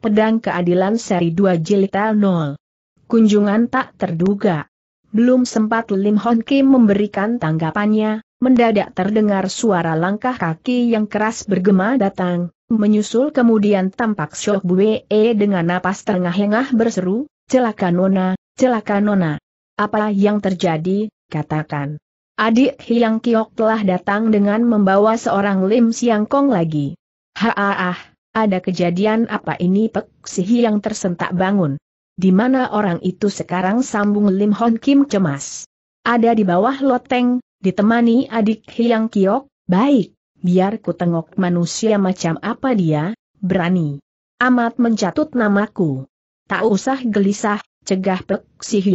Pedang Keadilan Seri 2 Jilid 0. Kunjungan tak terduga. Belum sempat Lim Hon Kim memberikan tanggapannya, mendadak terdengar suara langkah kaki yang keras bergema datang, menyusul kemudian tampak Shok Bue dengan napas terengah-engah berseru, celaka nona, celaka nona. Apa yang terjadi, katakan. Adik Hyang Kiok telah datang dengan membawa seorang Lim Siang Kong lagi. Haaah. Ada kejadian apa ini Pek Sihi yang tersentak bangun? Di mana orang itu sekarang sambung Lim Hon Kim cemas? Ada di bawah loteng, ditemani adik Hiang Kiok, baik, biar ku tengok manusia macam apa dia, berani. Amat mencatut namaku. Tak usah gelisah, cegah Pek Sihi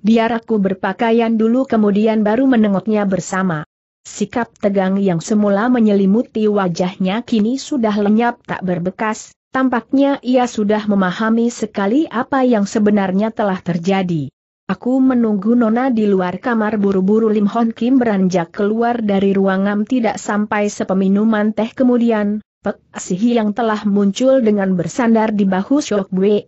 Biar aku berpakaian dulu kemudian baru menengoknya bersama. Sikap tegang yang semula menyelimuti wajahnya kini sudah lenyap tak berbekas, tampaknya ia sudah memahami sekali apa yang sebenarnya telah terjadi. Aku menunggu Nona di luar kamar buru-buru Lim Hon Kim beranjak keluar dari ruangan tidak sampai sepeminuman teh kemudian, Pek Sihi yang telah muncul dengan bersandar di bahu Shok Bwe.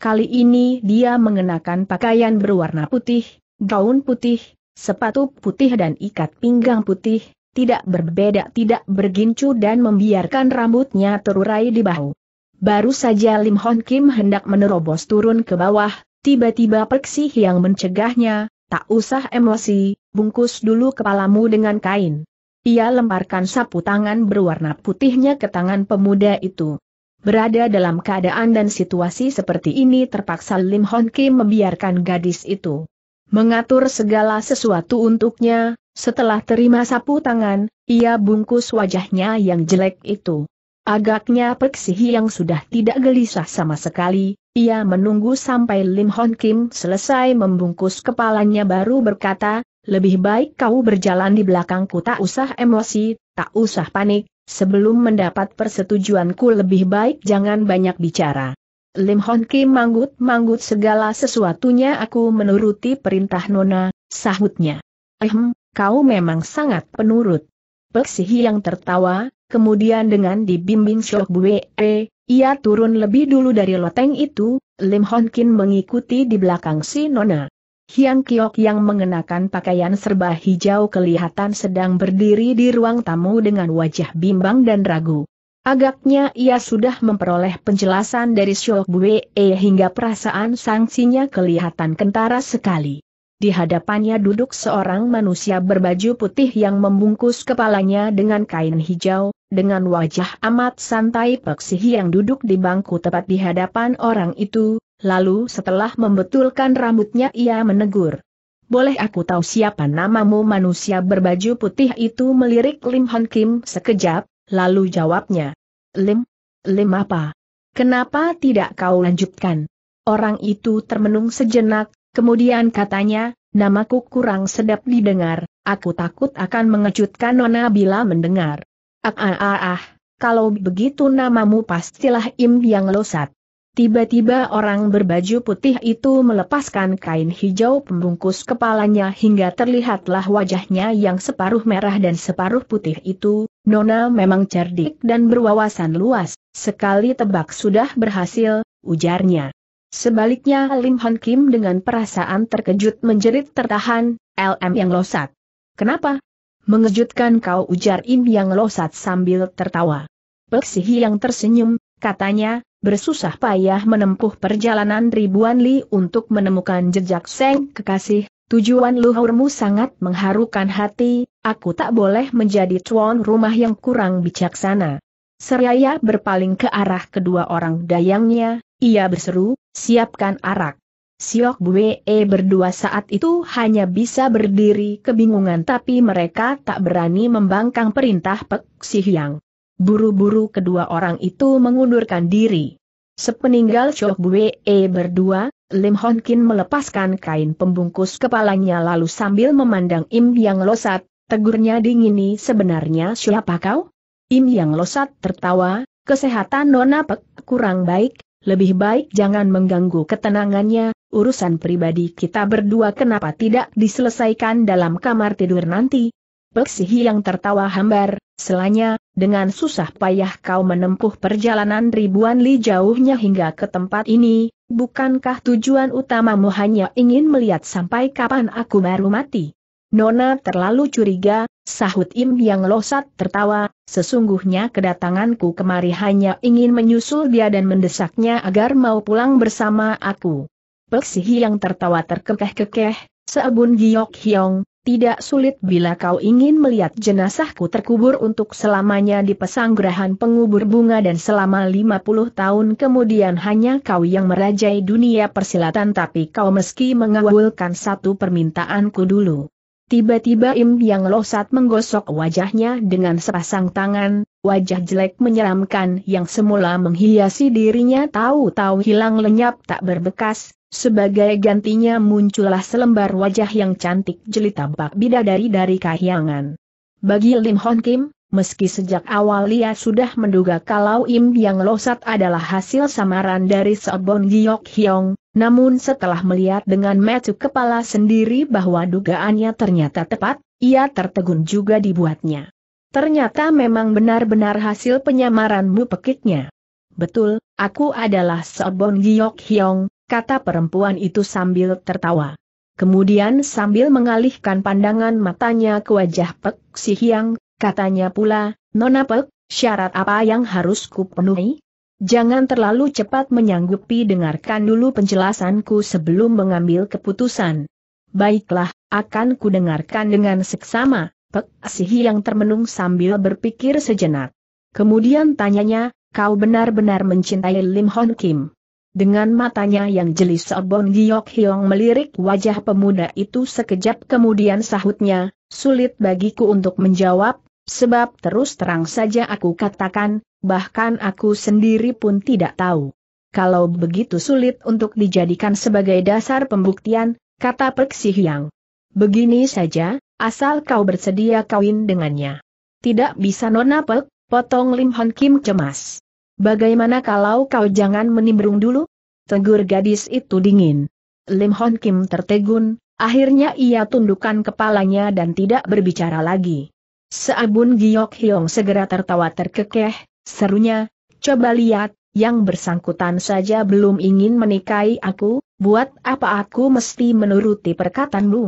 Kali ini dia mengenakan pakaian berwarna putih, gaun putih, sepatu putih dan ikat pinggang putih, tidak berbeda tidak bergincu dan membiarkan rambutnya terurai di bahu. Baru saja Lim Hon Kim hendak menerobos turun ke bawah, tiba-tiba Peksih yang mencegahnya, tak usah emosi, bungkus dulu kepalamu dengan kain. Ia lemparkan sapu tangan berwarna putihnya ke tangan pemuda itu. Berada dalam keadaan dan situasi seperti ini terpaksa Lim Hon Kim membiarkan gadis itu mengatur segala sesuatu untuknya, setelah terima sapu tangan, ia bungkus wajahnya yang jelek itu. Agaknya Peksihi yang sudah tidak gelisah sama sekali, ia menunggu sampai Lim Hon Kim selesai membungkus kepalanya baru berkata, lebih baik kau berjalan di belakangku tak usah emosi, tak usah panik, sebelum mendapat persetujuanku lebih baik jangan banyak bicara. Lim Hon Kim manggut-manggut segala sesuatunya aku menuruti perintah Nona, sahutnya. Ehm, kau memang sangat penurut. Peksihi yang tertawa, kemudian dengan dibimbing Bu Bue, eh, ia turun lebih dulu dari loteng itu, Lim Hon Kim mengikuti di belakang si Nona. Hiang Kiok yang mengenakan pakaian serba hijau kelihatan sedang berdiri di ruang tamu dengan wajah bimbang dan ragu. Agaknya ia sudah memperoleh penjelasan dari Syok Bue eh, hingga perasaan sanksinya kelihatan kentara sekali. Di hadapannya duduk seorang manusia berbaju putih yang membungkus kepalanya dengan kain hijau, dengan wajah amat santai peksih yang duduk di bangku tepat di hadapan orang itu, lalu setelah membetulkan rambutnya ia menegur. Boleh aku tahu siapa namamu manusia berbaju putih itu melirik Lim Hon Kim sekejap, Lalu jawabnya, Lim, Lim apa? Kenapa tidak kau lanjutkan? Orang itu termenung sejenak, kemudian katanya, namaku kurang sedap didengar, aku takut akan mengejutkan Nona bila mendengar. Ah ah ah ah, kalau begitu namamu pastilah Im yang losat. Tiba-tiba orang berbaju putih itu melepaskan kain hijau pembungkus kepalanya hingga terlihatlah wajahnya yang separuh merah dan separuh putih itu, Nona memang cerdik dan berwawasan luas, sekali tebak sudah berhasil, ujarnya. Sebaliknya Lim Hon Kim dengan perasaan terkejut menjerit tertahan, LM yang losat. Kenapa? Mengejutkan kau ujar Im yang losat sambil tertawa. Peksihi yang tersenyum, katanya, bersusah payah menempuh perjalanan ribuan li untuk menemukan jejak Seng kekasih, Tujuan luhurmu sangat mengharukan hati, aku tak boleh menjadi tuan rumah yang kurang bijaksana. Seraya berpaling ke arah kedua orang dayangnya, ia berseru, siapkan arak. Siok Bue berdua saat itu hanya bisa berdiri kebingungan tapi mereka tak berani membangkang perintah Pek Sihyang. Buru-buru kedua orang itu mengundurkan diri. Sepeninggal Chok Bue E berdua, Lim Hon Kin melepaskan kain pembungkus kepalanya lalu sambil memandang Im Yang Losat, tegurnya dingini sebenarnya siapa kau? Im Yang Losat tertawa, kesehatan Nona Pek kurang baik, lebih baik jangan mengganggu ketenangannya, urusan pribadi kita berdua kenapa tidak diselesaikan dalam kamar tidur nanti, Pelsihi yang tertawa hambar, selanya, dengan susah payah kau menempuh perjalanan ribuan li jauhnya hingga ke tempat ini, bukankah tujuan utamamu hanya ingin melihat sampai kapan aku baru mati? Nona terlalu curiga, sahut Im yang losat tertawa, sesungguhnya kedatanganku kemari hanya ingin menyusul dia dan mendesaknya agar mau pulang bersama aku. Peksihi yang tertawa terkekeh-kekeh, seabun giok hiong, tidak sulit bila kau ingin melihat jenazahku terkubur untuk selamanya di pesanggrahan pengubur bunga dan selama 50 tahun kemudian hanya kau yang merajai dunia persilatan tapi kau meski mengawulkan satu permintaanku dulu. Tiba-tiba Im Yang Losat menggosok wajahnya dengan sepasang tangan, wajah jelek menyeramkan yang semula menghiasi dirinya tahu-tahu hilang lenyap tak berbekas, sebagai gantinya muncullah selembar wajah yang cantik jeli tampak bidadari dari kahyangan. Bagi Lim Hon Kim, meski sejak awal ia sudah menduga kalau Im Yang Losat adalah hasil samaran dari Sobon Giok Hyong, namun setelah melihat dengan mata kepala sendiri bahwa dugaannya ternyata tepat, ia tertegun juga dibuatnya. Ternyata memang benar-benar hasil penyamaranmu pekitnya. Betul, aku adalah Sobon Giyok Hyong, kata perempuan itu sambil tertawa. Kemudian sambil mengalihkan pandangan matanya ke wajah Pek Si Hyang, katanya pula, Nona Pek, syarat apa yang harus kupenuhi? Jangan terlalu cepat menyanggupi dengarkan dulu penjelasanku sebelum mengambil keputusan. Baiklah, akan kudengarkan dengan seksama, Pek Sihi yang termenung sambil berpikir sejenak. Kemudian tanyanya, kau benar-benar mencintai Lim Hon Kim. Dengan matanya yang jeli Sobong Giok Hyong melirik wajah pemuda itu sekejap kemudian sahutnya, sulit bagiku untuk menjawab, sebab terus terang saja aku katakan, bahkan aku sendiri pun tidak tahu. Kalau begitu sulit untuk dijadikan sebagai dasar pembuktian, kata Perksi Hyang. Begini saja, asal kau bersedia kawin dengannya. Tidak bisa Nona Pek, potong Lim Hon Kim cemas. Bagaimana kalau kau jangan menimbrung dulu? Tegur gadis itu dingin. Lim Hon Kim tertegun, akhirnya ia tundukkan kepalanya dan tidak berbicara lagi. Seabun Giok Hyong segera tertawa terkekeh, Serunya, coba lihat, yang bersangkutan saja belum ingin menikahi aku, buat apa aku mesti menuruti perkataanmu?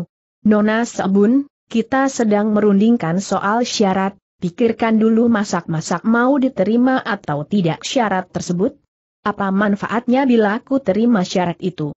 Nona Sabun, kita sedang merundingkan soal syarat, pikirkan dulu masak-masak mau diterima atau tidak syarat tersebut? Apa manfaatnya bila aku terima syarat itu?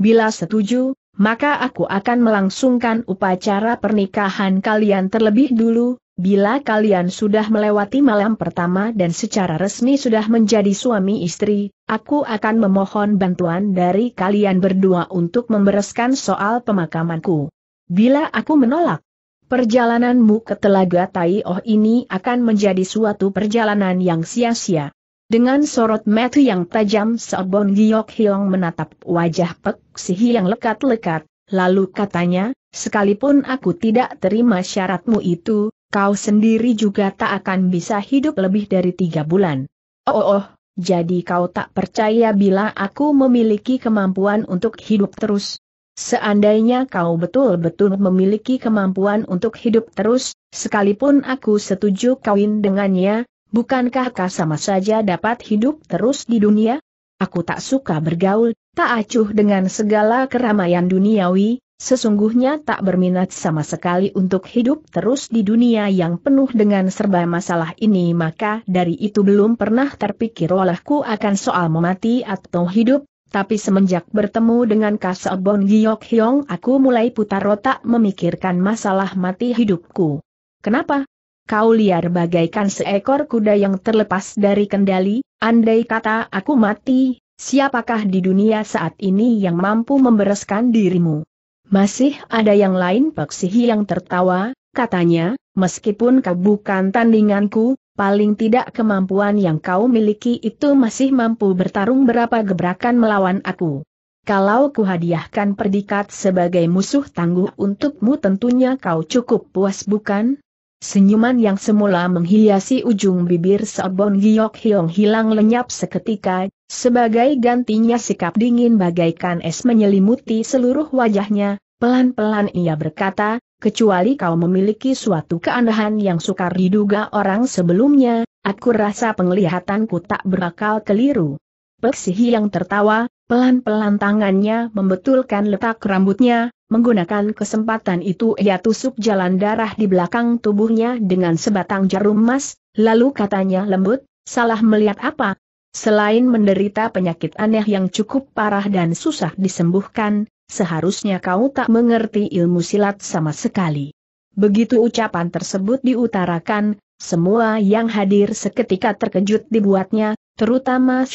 Bila setuju, maka aku akan melangsungkan upacara pernikahan kalian terlebih dulu, Bila kalian sudah melewati malam pertama dan secara resmi sudah menjadi suami istri, aku akan memohon bantuan dari kalian berdua untuk membereskan soal pemakamanku. Bila aku menolak, perjalananmu ke Telaga Tai Oh ini akan menjadi suatu perjalanan yang sia-sia. Dengan sorot mata yang tajam Seobong Giyok Hiong menatap wajah Pek Sihi yang lekat-lekat, lalu katanya, sekalipun aku tidak terima syaratmu itu, kau sendiri juga tak akan bisa hidup lebih dari tiga bulan. Oh, oh, oh jadi kau tak percaya bila aku memiliki kemampuan untuk hidup terus? Seandainya kau betul-betul memiliki kemampuan untuk hidup terus, sekalipun aku setuju kawin dengannya, bukankah kau sama saja dapat hidup terus di dunia? Aku tak suka bergaul, tak acuh dengan segala keramaian duniawi, Sesungguhnya tak berminat sama sekali untuk hidup terus di dunia yang penuh dengan serba masalah ini maka dari itu belum pernah terpikir olehku akan soal memati atau hidup, tapi semenjak bertemu dengan kasabon Giyok Hyong aku mulai putar otak memikirkan masalah mati hidupku. Kenapa? Kau liar bagaikan seekor kuda yang terlepas dari kendali, andai kata aku mati, siapakah di dunia saat ini yang mampu membereskan dirimu? Masih ada yang lain Pak Sihi yang tertawa, katanya, meskipun kau bukan tandinganku, paling tidak kemampuan yang kau miliki itu masih mampu bertarung berapa gebrakan melawan aku. Kalau kuhadiahkan perdikat sebagai musuh tangguh untukmu tentunya kau cukup puas bukan? Senyuman yang semula menghiasi ujung bibir Sobon Giok Hiong hilang lenyap seketika, sebagai gantinya sikap dingin bagaikan es menyelimuti seluruh wajahnya, pelan-pelan ia berkata, kecuali kau memiliki suatu keanehan yang sukar diduga orang sebelumnya, aku rasa penglihatanku tak berakal keliru. Peksihi yang tertawa, Pelan-pelan tangannya membetulkan letak rambutnya, menggunakan kesempatan itu ia tusuk jalan darah di belakang tubuhnya dengan sebatang jarum emas, lalu katanya lembut, salah melihat apa? Selain menderita penyakit aneh yang cukup parah dan susah disembuhkan, seharusnya kau tak mengerti ilmu silat sama sekali. Begitu ucapan tersebut diutarakan, semua yang hadir seketika terkejut dibuatnya terutama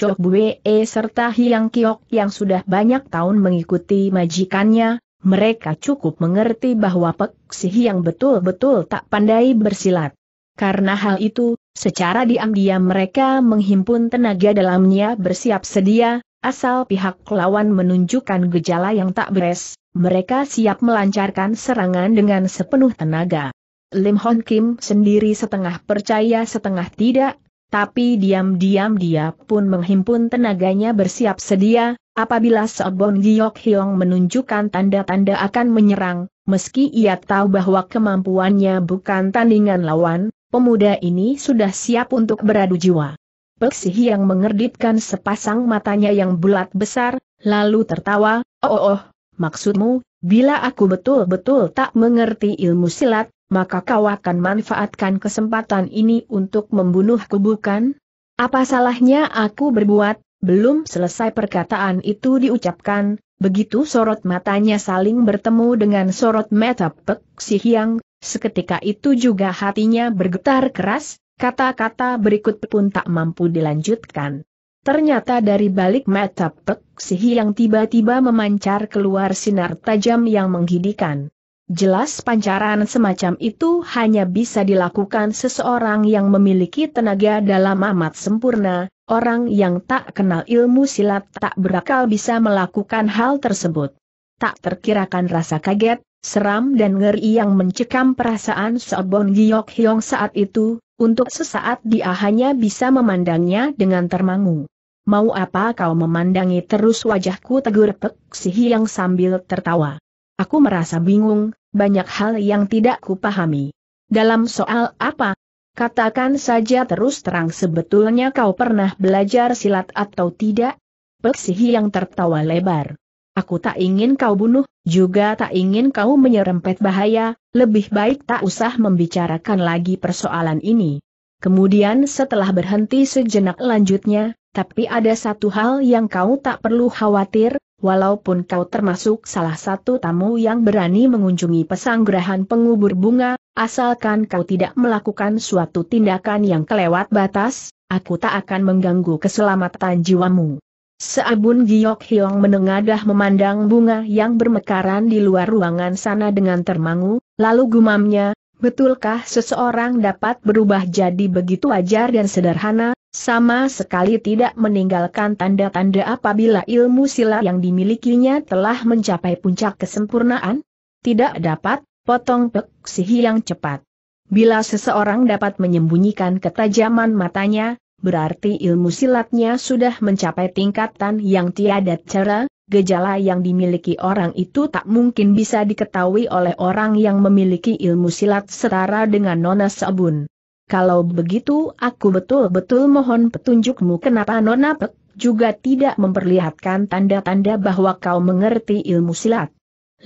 E serta Hyang Kiok yang sudah banyak tahun mengikuti majikannya, mereka cukup mengerti bahwa Pek Sihi yang betul-betul tak pandai bersilat. Karena hal itu, secara diam-diam mereka menghimpun tenaga dalamnya bersiap sedia, asal pihak lawan menunjukkan gejala yang tak beres, mereka siap melancarkan serangan dengan sepenuh tenaga. Lim Hon Kim sendiri setengah percaya setengah tidak tapi diam-diam dia pun menghimpun tenaganya bersiap sedia, apabila Sobon Giok Hiong menunjukkan tanda-tanda akan menyerang, meski ia tahu bahwa kemampuannya bukan tandingan lawan, pemuda ini sudah siap untuk beradu jiwa. Peksi yang mengerdipkan sepasang matanya yang bulat besar, lalu tertawa, oh oh, oh maksudmu, bila aku betul-betul tak mengerti ilmu silat, maka kau akan manfaatkan kesempatan ini untuk membunuhku bukan? Apa salahnya aku berbuat? Belum selesai perkataan itu diucapkan, begitu sorot matanya saling bertemu dengan sorot mata Pek Si Hyang, seketika itu juga hatinya bergetar keras, kata-kata berikut pun tak mampu dilanjutkan. Ternyata dari balik mata Pek Si Hyang tiba-tiba memancar keluar sinar tajam yang menghidikan. Jelas pancaran semacam itu hanya bisa dilakukan seseorang yang memiliki tenaga dalam amat sempurna, orang yang tak kenal ilmu silat tak berakal bisa melakukan hal tersebut. Tak terkirakan rasa kaget, seram dan ngeri yang mencekam perasaan Sobon Giyok Hyong saat itu, untuk sesaat dia hanya bisa memandangnya dengan termangu. Mau apa kau memandangi terus wajahku tegur Pek yang yang sambil tertawa. Aku merasa bingung, banyak hal yang tidak kupahami. Dalam soal apa? Katakan saja terus terang sebetulnya kau pernah belajar silat atau tidak? Peksihi yang tertawa lebar. Aku tak ingin kau bunuh, juga tak ingin kau menyerempet bahaya, lebih baik tak usah membicarakan lagi persoalan ini. Kemudian setelah berhenti sejenak lanjutnya, tapi ada satu hal yang kau tak perlu khawatir, walaupun kau termasuk salah satu tamu yang berani mengunjungi pesanggrahan pengubur bunga, asalkan kau tidak melakukan suatu tindakan yang kelewat batas, aku tak akan mengganggu keselamatan jiwamu. Seabun Giok Hyong menengadah memandang bunga yang bermekaran di luar ruangan sana dengan termangu, lalu gumamnya, betulkah seseorang dapat berubah jadi begitu ajar dan sederhana, sama sekali tidak meninggalkan tanda-tanda apabila ilmu silat yang dimilikinya telah mencapai puncak kesempurnaan? Tidak dapat, potong pek yang cepat. Bila seseorang dapat menyembunyikan ketajaman matanya, berarti ilmu silatnya sudah mencapai tingkatan yang tiada cara, gejala yang dimiliki orang itu tak mungkin bisa diketahui oleh orang yang memiliki ilmu silat setara dengan nona sabun. Kalau begitu aku betul-betul mohon petunjukmu kenapa Nona Pek juga tidak memperlihatkan tanda-tanda bahwa kau mengerti ilmu silat.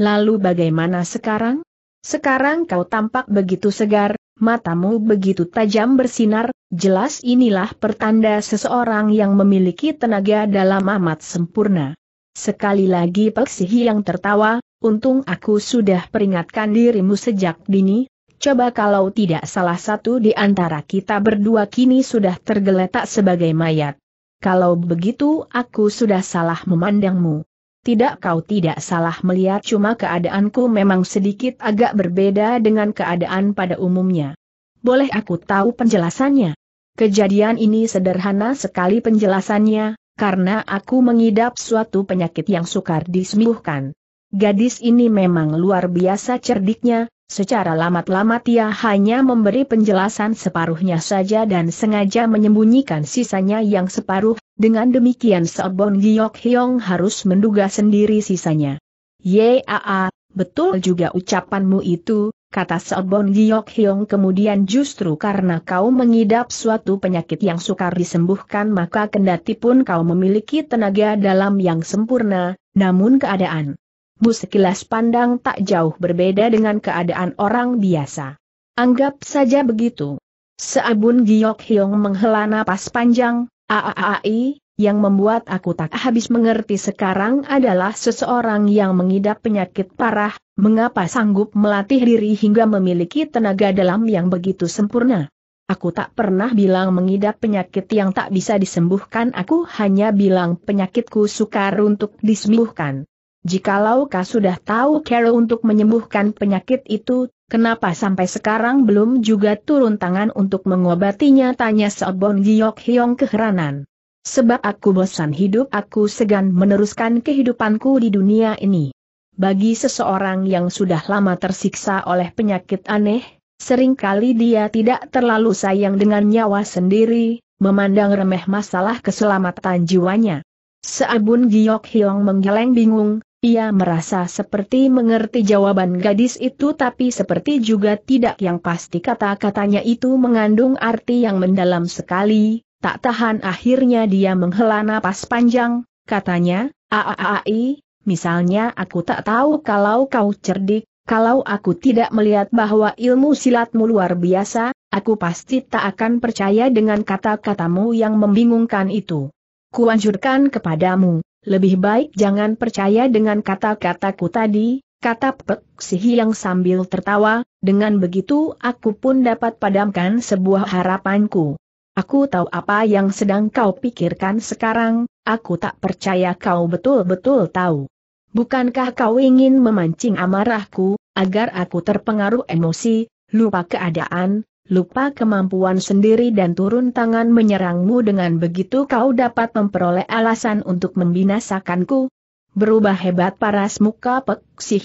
Lalu bagaimana sekarang? Sekarang kau tampak begitu segar, matamu begitu tajam bersinar, jelas inilah pertanda seseorang yang memiliki tenaga dalam amat sempurna. Sekali lagi Sihi yang tertawa, untung aku sudah peringatkan dirimu sejak dini, Coba kalau tidak salah satu di antara kita berdua kini sudah tergeletak sebagai mayat. Kalau begitu aku sudah salah memandangmu. Tidak kau tidak salah melihat cuma keadaanku memang sedikit agak berbeda dengan keadaan pada umumnya. Boleh aku tahu penjelasannya? Kejadian ini sederhana sekali penjelasannya, karena aku mengidap suatu penyakit yang sukar disembuhkan. Gadis ini memang luar biasa cerdiknya, Secara lamat-lamat ia hanya memberi penjelasan separuhnya saja dan sengaja menyembunyikan sisanya yang separuh, dengan demikian Sobon Giok Hyong harus menduga sendiri sisanya. Yaa, betul juga ucapanmu itu, kata Sobon Giok Hyong kemudian justru karena kau mengidap suatu penyakit yang sukar disembuhkan maka kendati pun kau memiliki tenaga dalam yang sempurna, namun keadaan Bu sekilas pandang tak jauh berbeda dengan keadaan orang biasa. Anggap saja begitu. Seabun Giok Hyong menghela napas panjang, aaai, yang membuat aku tak habis mengerti sekarang adalah seseorang yang mengidap penyakit parah, mengapa sanggup melatih diri hingga memiliki tenaga dalam yang begitu sempurna. Aku tak pernah bilang mengidap penyakit yang tak bisa disembuhkan aku hanya bilang penyakitku sukar untuk disembuhkan. Jikalau kau sudah tahu cara untuk menyembuhkan penyakit itu, kenapa sampai sekarang belum juga turun tangan untuk mengobatinya? Tanya Sobon Giok Hyong keheranan. Sebab aku bosan hidup aku segan meneruskan kehidupanku di dunia ini. Bagi seseorang yang sudah lama tersiksa oleh penyakit aneh, seringkali dia tidak terlalu sayang dengan nyawa sendiri, memandang remeh masalah keselamatan jiwanya. Seabun Giok Hyong menggeleng bingung, ia merasa seperti mengerti jawaban gadis itu tapi seperti juga tidak yang pasti kata-katanya itu mengandung arti yang mendalam sekali, tak tahan akhirnya dia menghela napas panjang, katanya, Aaai, misalnya aku tak tahu kalau kau cerdik, kalau aku tidak melihat bahwa ilmu silatmu luar biasa, aku pasti tak akan percaya dengan kata-katamu yang membingungkan itu. Kuanjurkan kepadamu, lebih baik jangan percaya dengan kata-kataku tadi, kata Pek Sihi yang sambil tertawa, dengan begitu aku pun dapat padamkan sebuah harapanku. Aku tahu apa yang sedang kau pikirkan sekarang, aku tak percaya kau betul-betul tahu. Bukankah kau ingin memancing amarahku, agar aku terpengaruh emosi, lupa keadaan, lupa kemampuan sendiri dan turun tangan menyerangmu dengan begitu kau dapat memperoleh alasan untuk membinasakanku. Berubah hebat paras muka Pek Si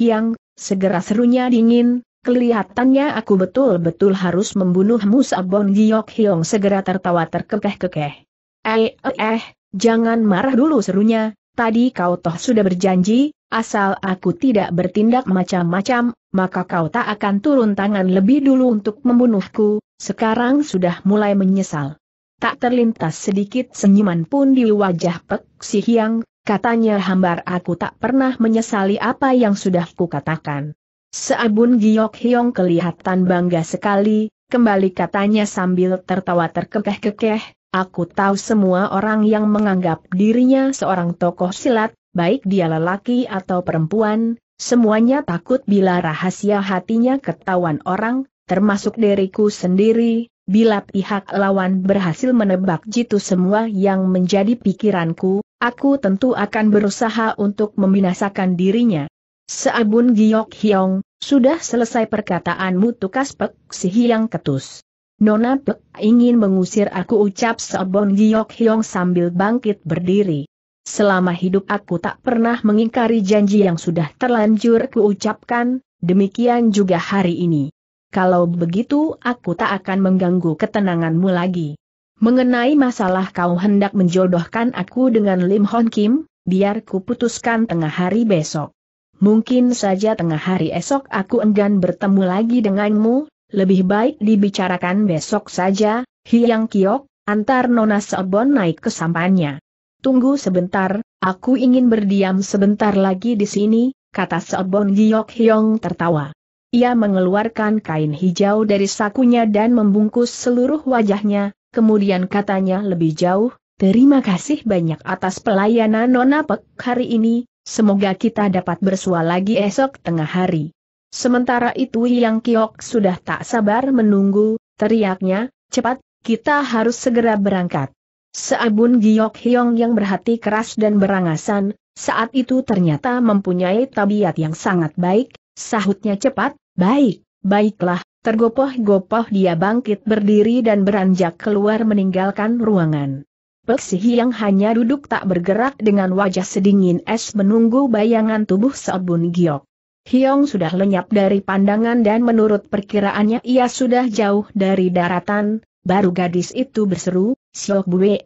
segera serunya dingin, kelihatannya aku betul-betul harus membunuhmu Sabon Giok Hiong segera tertawa terkekeh-kekeh. Eh, eh, eh, jangan marah dulu serunya, tadi kau toh sudah berjanji, Asal aku tidak bertindak macam-macam, maka kau tak akan turun tangan lebih dulu untuk membunuhku, sekarang sudah mulai menyesal. Tak terlintas sedikit senyuman pun di wajah Pek Si Hiang, katanya hambar aku tak pernah menyesali apa yang sudah kukatakan. Seabun Giok Hiong kelihatan bangga sekali, kembali katanya sambil tertawa terkekeh-kekeh, Aku tahu semua orang yang menganggap dirinya seorang tokoh silat, baik dia lelaki atau perempuan, semuanya takut bila rahasia hatinya ketahuan orang, termasuk diriku sendiri, bila pihak lawan berhasil menebak jitu semua yang menjadi pikiranku, aku tentu akan berusaha untuk membinasakan dirinya. Seabun Giok Hiong, sudah selesai perkataanmu tukas pek si Hiang ketus. Nona Pek ingin mengusir aku ucap Sobon Giok Hyong sambil bangkit berdiri. Selama hidup aku tak pernah mengingkari janji yang sudah terlanjur kuucapkan, demikian juga hari ini. Kalau begitu aku tak akan mengganggu ketenanganmu lagi. Mengenai masalah kau hendak menjodohkan aku dengan Lim Hon Kim, biar ku putuskan tengah hari besok. Mungkin saja tengah hari esok aku enggan bertemu lagi denganmu, lebih baik dibicarakan besok saja, Hiang Kiok, antar Nona Sebon naik ke sampannya. Tunggu sebentar, aku ingin berdiam sebentar lagi di sini, kata Sebon Giok Hyong tertawa. Ia mengeluarkan kain hijau dari sakunya dan membungkus seluruh wajahnya, kemudian katanya lebih jauh, Terima kasih banyak atas pelayanan Nona Pek hari ini, semoga kita dapat bersua lagi esok tengah hari. Sementara itu Yang Kiok sudah tak sabar menunggu, teriaknya, cepat, kita harus segera berangkat. Seabun Giok Hyong yang berhati keras dan berangasan, saat itu ternyata mempunyai tabiat yang sangat baik, sahutnya cepat, baik, baiklah, tergopoh-gopoh dia bangkit berdiri dan beranjak keluar meninggalkan ruangan. Peksi yang hanya duduk tak bergerak dengan wajah sedingin es menunggu bayangan tubuh Seabun Giok. Hiong sudah lenyap dari pandangan dan menurut perkiraannya ia sudah jauh dari daratan, baru gadis itu berseru, Siok Bue,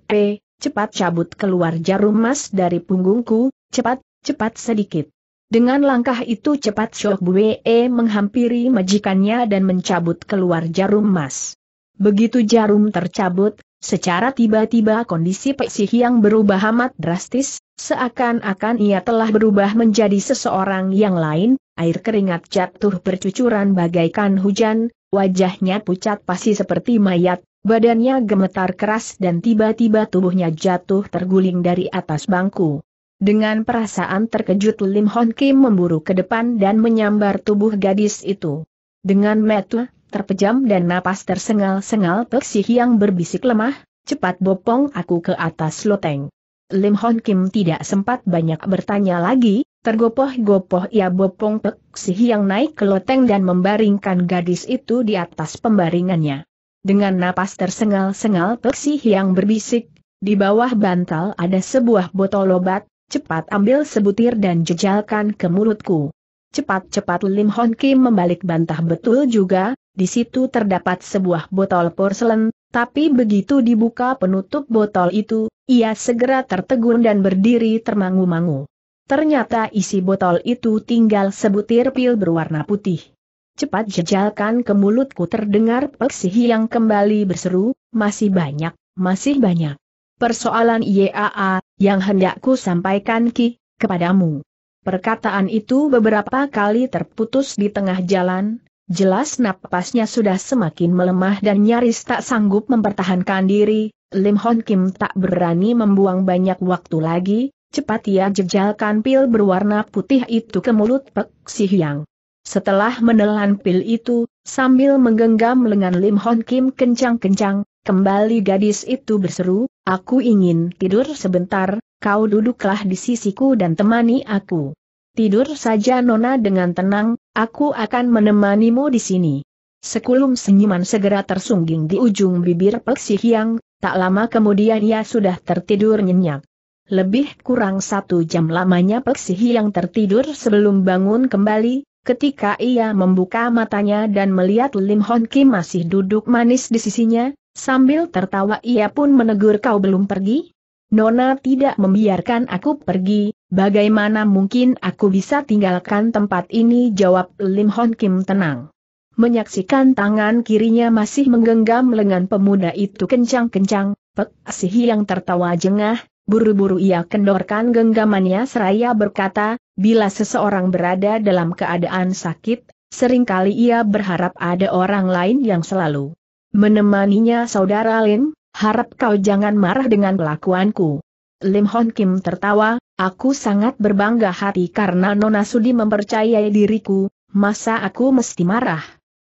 cepat cabut keluar jarum emas dari punggungku, cepat, cepat sedikit. Dengan langkah itu cepat Siok Bue e, menghampiri majikannya dan mencabut keluar jarum emas. Begitu jarum tercabut, Secara tiba-tiba kondisi Pek yang berubah amat drastis, seakan-akan ia telah berubah menjadi seseorang yang lain, air keringat jatuh bercucuran bagaikan hujan, wajahnya pucat pasti seperti mayat, badannya gemetar keras dan tiba-tiba tubuhnya jatuh terguling dari atas bangku. Dengan perasaan terkejut Lim Hon Kim memburu ke depan dan menyambar tubuh gadis itu. Dengan metu, terpejam dan napas tersengal-sengal Peksi yang berbisik lemah, cepat bopong aku ke atas loteng. Lim Hon Kim tidak sempat banyak bertanya lagi, tergopoh-gopoh ia bopong Peksi yang naik ke loteng dan membaringkan gadis itu di atas pembaringannya. Dengan napas tersengal-sengal Peksi yang berbisik, di bawah bantal ada sebuah botol obat, cepat ambil sebutir dan jejalkan ke mulutku. Cepat-cepat Lim Hon Kim membalik bantah betul juga, di situ terdapat sebuah botol porselen, tapi begitu dibuka penutup botol itu, ia segera tertegun dan berdiri termangu-mangu. Ternyata isi botol itu tinggal sebutir pil berwarna putih. Cepat jejalkan ke mulutku terdengar peksih yang kembali berseru, masih banyak, masih banyak. Persoalan IAA, yang hendakku sampaikan Ki, kepadamu. Perkataan itu beberapa kali terputus di tengah jalan, Jelas napasnya sudah semakin melemah dan nyaris tak sanggup mempertahankan diri, Lim Hon Kim tak berani membuang banyak waktu lagi, cepat ia jejalkan pil berwarna putih itu ke mulut Pek Si Hyang. Setelah menelan pil itu, sambil menggenggam lengan Lim Hon Kim kencang-kencang, kembali gadis itu berseru, aku ingin tidur sebentar, kau duduklah di sisiku dan temani aku. Tidur saja Nona dengan tenang, Aku akan menemanimu di sini. Sekulum senyuman segera tersungging di ujung bibir Pek yang, tak lama kemudian ia sudah tertidur nyenyak. Lebih kurang satu jam lamanya Pek yang tertidur sebelum bangun kembali, ketika ia membuka matanya dan melihat Lim Hon Kim masih duduk manis di sisinya, sambil tertawa ia pun menegur kau belum pergi, Nona tidak membiarkan aku pergi, bagaimana mungkin aku bisa tinggalkan tempat ini jawab Lim Hon Kim tenang. Menyaksikan tangan kirinya masih menggenggam lengan pemuda itu kencang-kencang, Pek Sihi yang tertawa jengah, buru-buru ia kendorkan genggamannya seraya berkata, bila seseorang berada dalam keadaan sakit, seringkali ia berharap ada orang lain yang selalu menemaninya saudara Lim harap kau jangan marah dengan kelakuanku. Lim Hon Kim tertawa, aku sangat berbangga hati karena Nona Sudi mempercayai diriku, masa aku mesti marah?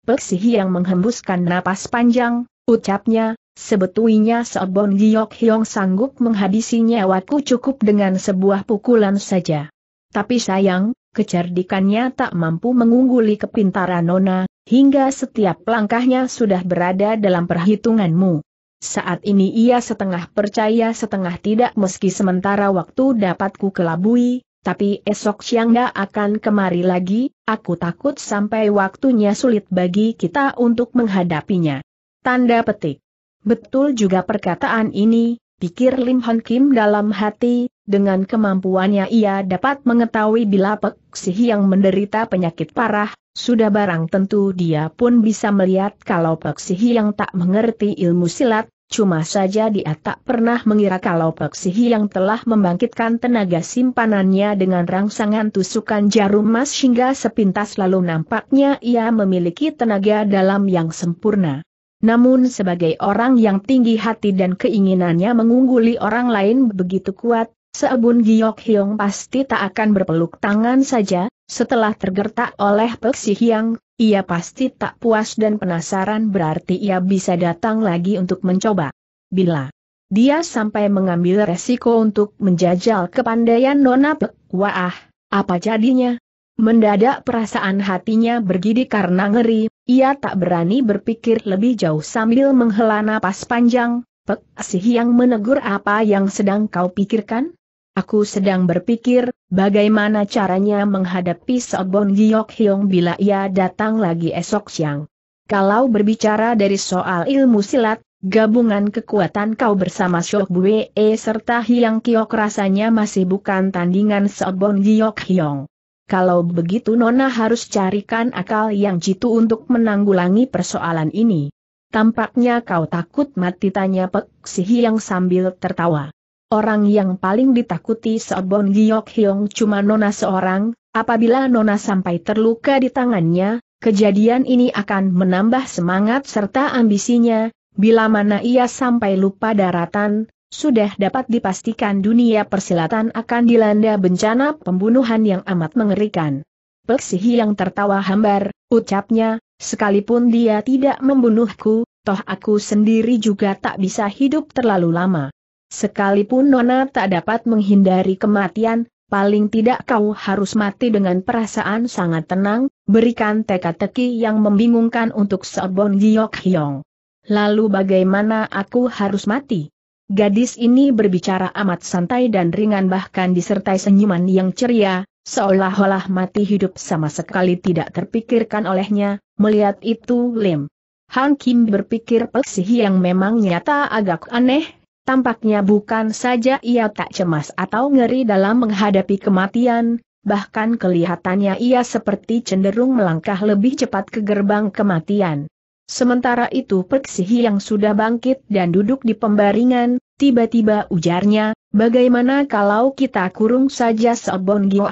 Peksihi yang menghembuskan napas panjang, ucapnya, sebetulnya Seobon Giok Hyong sanggup menghabisi nyawaku cukup dengan sebuah pukulan saja. Tapi sayang, kecerdikannya tak mampu mengungguli kepintaran Nona, hingga setiap langkahnya sudah berada dalam perhitunganmu saat ini ia setengah percaya setengah tidak meski sementara waktu dapatku kelabui, tapi esok siang gak akan kemari lagi, aku takut sampai waktunya sulit bagi kita untuk menghadapinya. Tanda petik. Betul juga perkataan ini, pikir Lim Hon Kim dalam hati, dengan kemampuannya ia dapat mengetahui bila Pek yang menderita penyakit parah, sudah barang tentu dia pun bisa melihat kalau Peksihi yang tak mengerti ilmu silat, cuma saja dia tak pernah mengira kalau Peksihi yang telah membangkitkan tenaga simpanannya dengan rangsangan tusukan jarum emas hingga sepintas lalu nampaknya ia memiliki tenaga dalam yang sempurna. Namun sebagai orang yang tinggi hati dan keinginannya mengungguli orang lain begitu kuat, Seabun Giok Hiong pasti tak akan berpeluk tangan saja, setelah tergertak oleh Pek Hiang, ia pasti tak puas dan penasaran berarti ia bisa datang lagi untuk mencoba. Bila dia sampai mengambil resiko untuk menjajal kepandaian Nona Pek, wah, apa jadinya? Mendadak perasaan hatinya bergidi karena ngeri, ia tak berani berpikir lebih jauh sambil menghela napas panjang, Pek si Hiang menegur apa yang sedang kau pikirkan? Aku sedang berpikir, bagaimana caranya menghadapi Seobon Giyok Hyong bila ia datang lagi esok siang. Kalau berbicara dari soal ilmu silat, gabungan kekuatan kau bersama Shok Bue serta Hyang Kiok rasanya masih bukan tandingan Seobon Giyok Hyong. Kalau begitu Nona harus carikan akal yang jitu untuk menanggulangi persoalan ini. Tampaknya kau takut mati tanya Pek Si Hyang sambil tertawa. Orang yang paling ditakuti Sobon Giok Hyong cuma Nona seorang, apabila Nona sampai terluka di tangannya, kejadian ini akan menambah semangat serta ambisinya, bila mana ia sampai lupa daratan, sudah dapat dipastikan dunia persilatan akan dilanda bencana pembunuhan yang amat mengerikan. Peksihi yang tertawa hambar, ucapnya, sekalipun dia tidak membunuhku, toh aku sendiri juga tak bisa hidup terlalu lama. Sekalipun Nona tak dapat menghindari kematian, paling tidak kau harus mati dengan perasaan sangat tenang, berikan teka-teki yang membingungkan untuk Sobon Giok Hyong. Lalu bagaimana aku harus mati? Gadis ini berbicara amat santai dan ringan bahkan disertai senyuman yang ceria, seolah-olah mati hidup sama sekali tidak terpikirkan olehnya, melihat itu Lim. Han Kim berpikir Sihi yang memang nyata agak aneh, Tampaknya bukan saja ia tak cemas atau ngeri dalam menghadapi kematian, bahkan kelihatannya ia seperti cenderung melangkah lebih cepat ke gerbang kematian. Sementara itu Perksihi yang sudah bangkit dan duduk di pembaringan, tiba-tiba ujarnya, bagaimana kalau kita kurung saja Sobon Gyo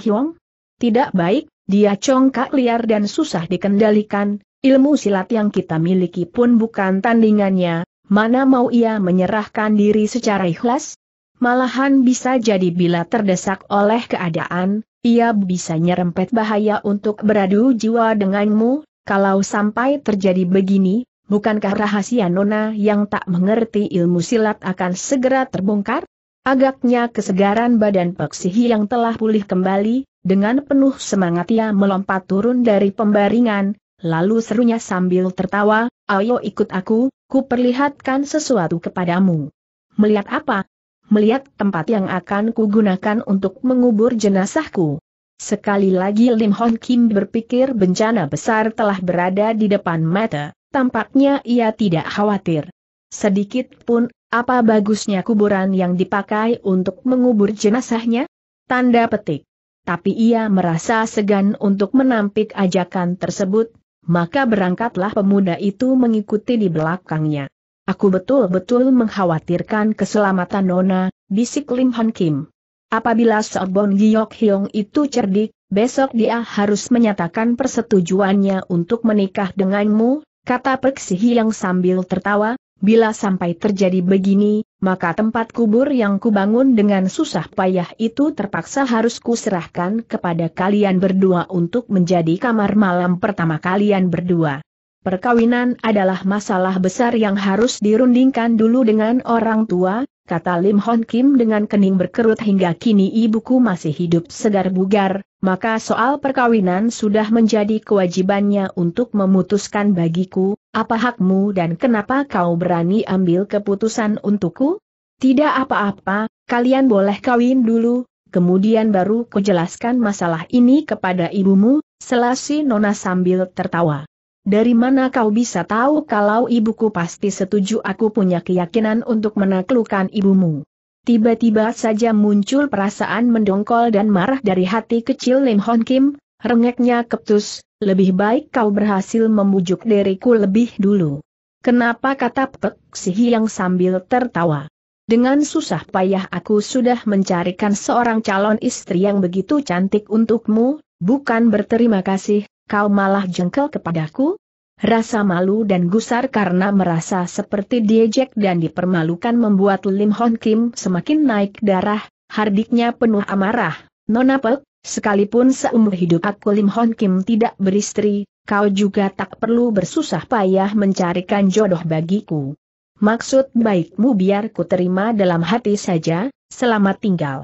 Tidak baik, dia congkak liar dan susah dikendalikan, ilmu silat yang kita miliki pun bukan tandingannya, mana mau ia menyerahkan diri secara ikhlas? Malahan bisa jadi bila terdesak oleh keadaan, ia bisa nyerempet bahaya untuk beradu jiwa denganmu, kalau sampai terjadi begini, bukankah rahasia Nona yang tak mengerti ilmu silat akan segera terbongkar? Agaknya kesegaran badan Peksihi yang telah pulih kembali, dengan penuh semangat ia melompat turun dari pembaringan, lalu serunya sambil tertawa, ayo ikut aku, ku perlihatkan sesuatu kepadamu. Melihat apa? Melihat tempat yang akan kugunakan untuk mengubur jenazahku. Sekali lagi Lim Hon Kim berpikir bencana besar telah berada di depan mata, tampaknya ia tidak khawatir. Sedikit pun, apa bagusnya kuburan yang dipakai untuk mengubur jenazahnya? Tanda petik. Tapi ia merasa segan untuk menampik ajakan tersebut, maka berangkatlah pemuda itu mengikuti di belakangnya. Aku betul-betul mengkhawatirkan keselamatan Nona, bisik Lim Han Kim. Apabila Sobon Giyok Hyong itu cerdik, besok dia harus menyatakan persetujuannya untuk menikah denganmu, kata Peksi yang sambil tertawa, Bila sampai terjadi begini, maka tempat kubur yang kubangun dengan susah payah itu terpaksa harus kuserahkan kepada kalian berdua untuk menjadi kamar malam pertama kalian berdua. Perkawinan adalah masalah besar yang harus dirundingkan dulu dengan orang tua, kata Lim Hon Kim dengan kening berkerut hingga kini ibuku masih hidup segar bugar, maka soal perkawinan sudah menjadi kewajibannya untuk memutuskan bagiku, apa hakmu dan kenapa kau berani ambil keputusan untukku? Tidak apa-apa, kalian boleh kawin dulu, kemudian baru kujelaskan masalah ini kepada ibumu, selasi Nona sambil tertawa. Dari mana kau bisa tahu kalau ibuku pasti setuju aku punya keyakinan untuk menaklukkan ibumu? Tiba-tiba saja muncul perasaan mendongkol dan marah dari hati kecil Lim Hon Kim, Rengeknya Keptus, lebih baik kau berhasil membujuk diriku lebih dulu. Kenapa kata Pek yang sambil tertawa? Dengan susah payah aku sudah mencarikan seorang calon istri yang begitu cantik untukmu, bukan berterima kasih, kau malah jengkel kepadaku? Rasa malu dan gusar karena merasa seperti diejek dan dipermalukan membuat Lim Hon Kim semakin naik darah, hardiknya penuh amarah. Nona Pek, Sekalipun seumur hidup aku Lim Hon Kim tidak beristri, kau juga tak perlu bersusah payah mencarikan jodoh bagiku. Maksud baikmu biar ku terima dalam hati saja, selamat tinggal.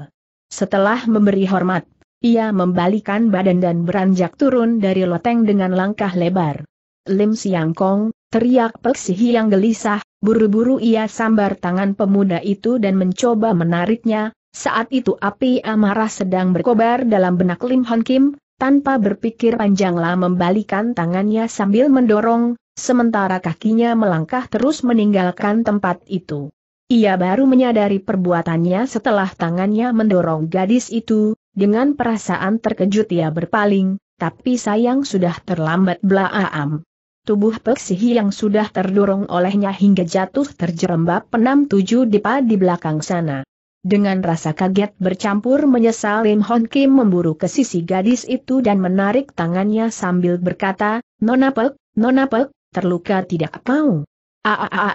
Setelah memberi hormat, ia membalikan badan dan beranjak turun dari loteng dengan langkah lebar. Lim Siang Kong, teriak Peksihi yang gelisah, buru-buru ia sambar tangan pemuda itu dan mencoba menariknya, saat itu api amarah sedang berkobar dalam benak Lim Hon Kim, tanpa berpikir panjanglah membalikan tangannya sambil mendorong, sementara kakinya melangkah terus meninggalkan tempat itu. Ia baru menyadari perbuatannya setelah tangannya mendorong gadis itu, dengan perasaan terkejut ia berpaling, tapi sayang sudah terlambat belaam. Tubuh Peksihi yang sudah terdorong olehnya hingga jatuh terjerembab penam tujuh dipa di belakang sana. Dengan rasa kaget bercampur menyesal Lim Hon Kim memburu ke sisi gadis itu dan menarik tangannya sambil berkata, Nona Pek, Nona Pek, terluka tidak mau. Aaai, ah, ah, ah,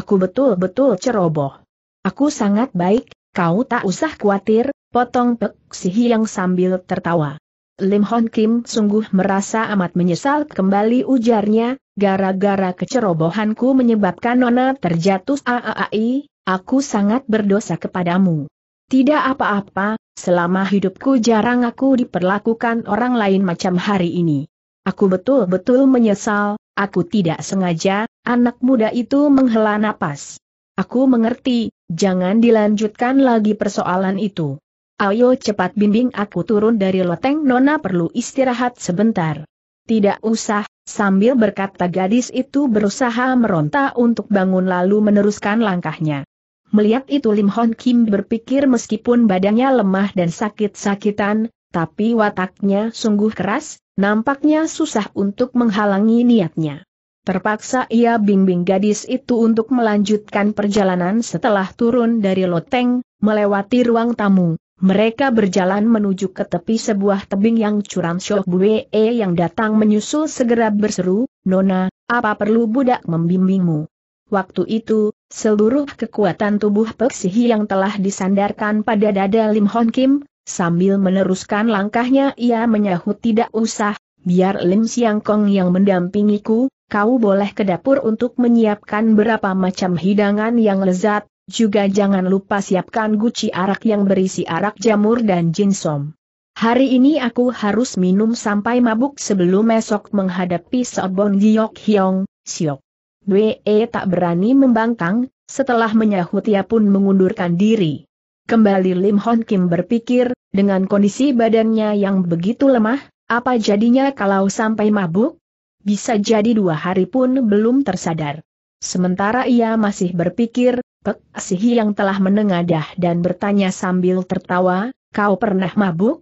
aku betul-betul ceroboh. Aku sangat baik, kau tak usah khawatir, potong Pek Si Hiang sambil tertawa. Lim Hon Kim sungguh merasa amat menyesal kembali ujarnya, gara-gara kecerobohanku menyebabkan Nona terjatuh aaai, Aku sangat berdosa kepadamu. Tidak apa-apa, selama hidupku jarang aku diperlakukan orang lain macam hari ini. Aku betul-betul menyesal, aku tidak sengaja, anak muda itu menghela napas. Aku mengerti, jangan dilanjutkan lagi persoalan itu. Ayo cepat bimbing aku turun dari loteng Nona perlu istirahat sebentar. Tidak usah, sambil berkata gadis itu berusaha meronta untuk bangun lalu meneruskan langkahnya. Melihat itu Lim Hon Kim berpikir meskipun badannya lemah dan sakit-sakitan, tapi wataknya sungguh keras, nampaknya susah untuk menghalangi niatnya. Terpaksa ia bimbing gadis itu untuk melanjutkan perjalanan setelah turun dari loteng, melewati ruang tamu. Mereka berjalan menuju ke tepi sebuah tebing yang curam Syok Bue yang datang menyusul segera berseru, Nona, apa perlu budak membimbingmu? Waktu itu, seluruh kekuatan tubuh Peksihi yang telah disandarkan pada dada Lim Hon Kim, sambil meneruskan langkahnya ia menyahut tidak usah, biar Lim Siang Kong yang mendampingiku, kau boleh ke dapur untuk menyiapkan berapa macam hidangan yang lezat, juga jangan lupa siapkan guci arak yang berisi arak jamur dan jinsom. Hari ini aku harus minum sampai mabuk sebelum esok menghadapi Sobon Giok Hyong, Siok. BE tak berani membangkang, setelah menyahut ia pun mengundurkan diri. Kembali Lim Hon Kim berpikir, dengan kondisi badannya yang begitu lemah, apa jadinya kalau sampai mabuk? Bisa jadi dua hari pun belum tersadar. Sementara ia masih berpikir, Pek Sihi yang telah menengadah dan bertanya sambil tertawa, kau pernah mabuk?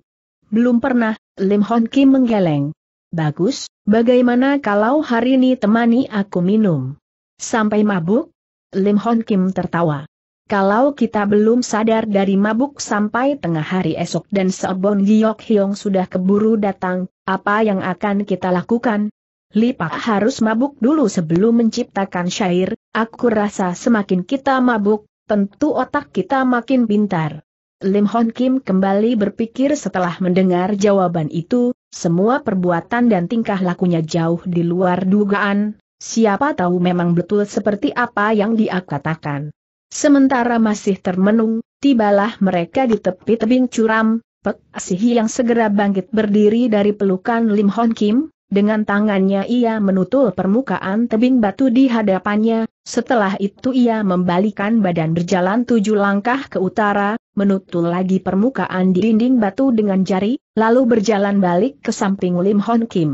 Belum pernah, Lim Hon Kim menggeleng. Bagus, bagaimana kalau hari ini temani aku minum? Sampai mabuk? Lim Hon Kim tertawa. Kalau kita belum sadar dari mabuk sampai tengah hari esok dan Seobon Giok Hyong sudah keburu datang, apa yang akan kita lakukan? Lipak harus mabuk dulu sebelum menciptakan syair, aku rasa semakin kita mabuk, tentu otak kita makin pintar. Lim Hon Kim kembali berpikir setelah mendengar jawaban itu, semua perbuatan dan tingkah lakunya jauh di luar dugaan, siapa tahu memang betul seperti apa yang dia katakan. Sementara masih termenung, tibalah mereka di tepi tebing curam, Pek Asihi yang segera bangkit berdiri dari pelukan Lim Hon Kim, dengan tangannya ia menutul permukaan tebing batu di hadapannya, setelah itu ia membalikan badan berjalan tujuh langkah ke utara, menutul lagi permukaan di dinding batu dengan jari, lalu berjalan balik ke samping Lim Hon Kim.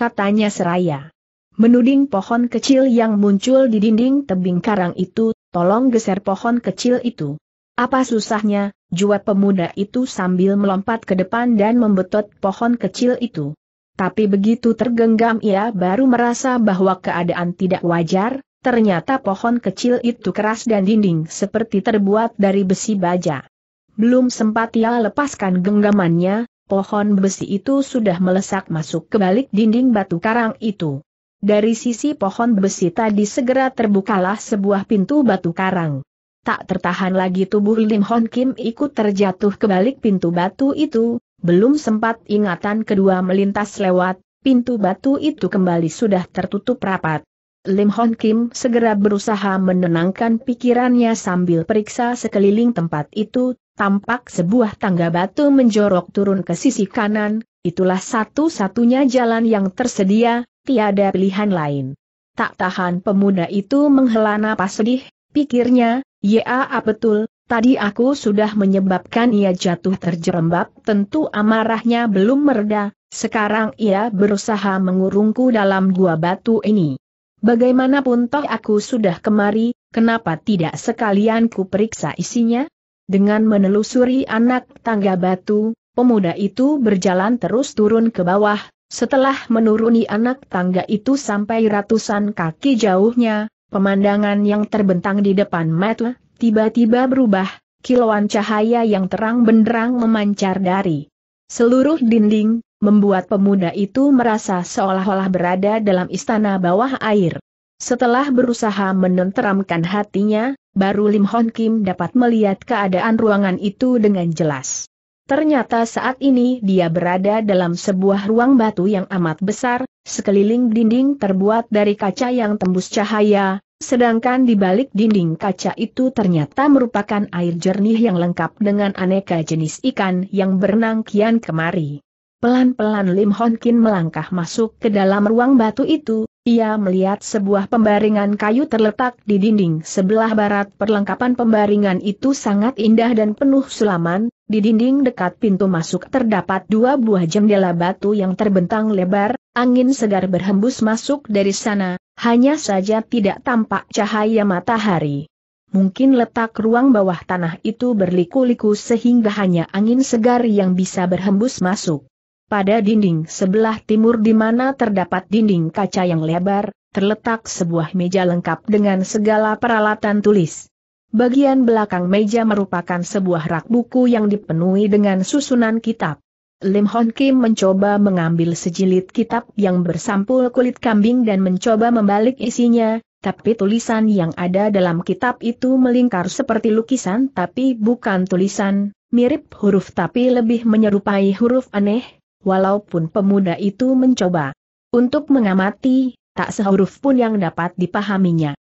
Katanya seraya. Menuding pohon kecil yang muncul di dinding tebing karang itu, tolong geser pohon kecil itu. Apa susahnya, jua pemuda itu sambil melompat ke depan dan membetot pohon kecil itu. Tapi begitu tergenggam ia baru merasa bahwa keadaan tidak wajar, ternyata pohon kecil itu keras dan dinding seperti terbuat dari besi baja. Belum sempat ia lepaskan genggamannya, pohon besi itu sudah melesak masuk ke balik dinding batu karang itu. Dari sisi pohon besi tadi segera terbukalah sebuah pintu batu karang. Tak tertahan lagi tubuh Lim Hon Kim ikut terjatuh ke balik pintu batu itu, belum sempat ingatan kedua melintas lewat, pintu batu itu kembali sudah tertutup rapat. Lim Hon Kim segera berusaha menenangkan pikirannya sambil periksa sekeliling tempat itu, tampak sebuah tangga batu menjorok turun ke sisi kanan, itulah satu-satunya jalan yang tersedia, tiada pilihan lain. Tak tahan pemuda itu menghela napas sedih, pikirnya, ya betul, Tadi aku sudah menyebabkan ia jatuh terjerembab, tentu amarahnya belum mereda, sekarang ia berusaha mengurungku dalam gua batu ini. Bagaimanapun toh aku sudah kemari, kenapa tidak sekalian ku periksa isinya? Dengan menelusuri anak tangga batu, pemuda itu berjalan terus turun ke bawah, setelah menuruni anak tangga itu sampai ratusan kaki jauhnya, pemandangan yang terbentang di depan mata tiba-tiba berubah, kilauan cahaya yang terang benderang memancar dari seluruh dinding, membuat pemuda itu merasa seolah-olah berada dalam istana bawah air. Setelah berusaha menenteramkan hatinya, baru Lim Hon Kim dapat melihat keadaan ruangan itu dengan jelas. Ternyata saat ini dia berada dalam sebuah ruang batu yang amat besar, sekeliling dinding terbuat dari kaca yang tembus cahaya, Sedangkan di balik dinding kaca itu ternyata merupakan air jernih yang lengkap dengan aneka jenis ikan yang berenang kian kemari. Pelan-pelan Lim Hon Kin melangkah masuk ke dalam ruang batu itu, ia melihat sebuah pembaringan kayu terletak di dinding sebelah barat perlengkapan pembaringan itu sangat indah dan penuh sulaman, di dinding dekat pintu masuk terdapat dua buah jendela batu yang terbentang lebar, angin segar berhembus masuk dari sana, hanya saja tidak tampak cahaya matahari. Mungkin letak ruang bawah tanah itu berliku-liku sehingga hanya angin segar yang bisa berhembus masuk. Pada dinding sebelah timur di mana terdapat dinding kaca yang lebar, terletak sebuah meja lengkap dengan segala peralatan tulis. Bagian belakang meja merupakan sebuah rak buku yang dipenuhi dengan susunan kitab. Lim Hon Kim mencoba mengambil sejilid kitab yang bersampul kulit kambing dan mencoba membalik isinya, tapi tulisan yang ada dalam kitab itu melingkar seperti lukisan tapi bukan tulisan, mirip huruf tapi lebih menyerupai huruf aneh, walaupun pemuda itu mencoba untuk mengamati, tak sehuruf pun yang dapat dipahaminya.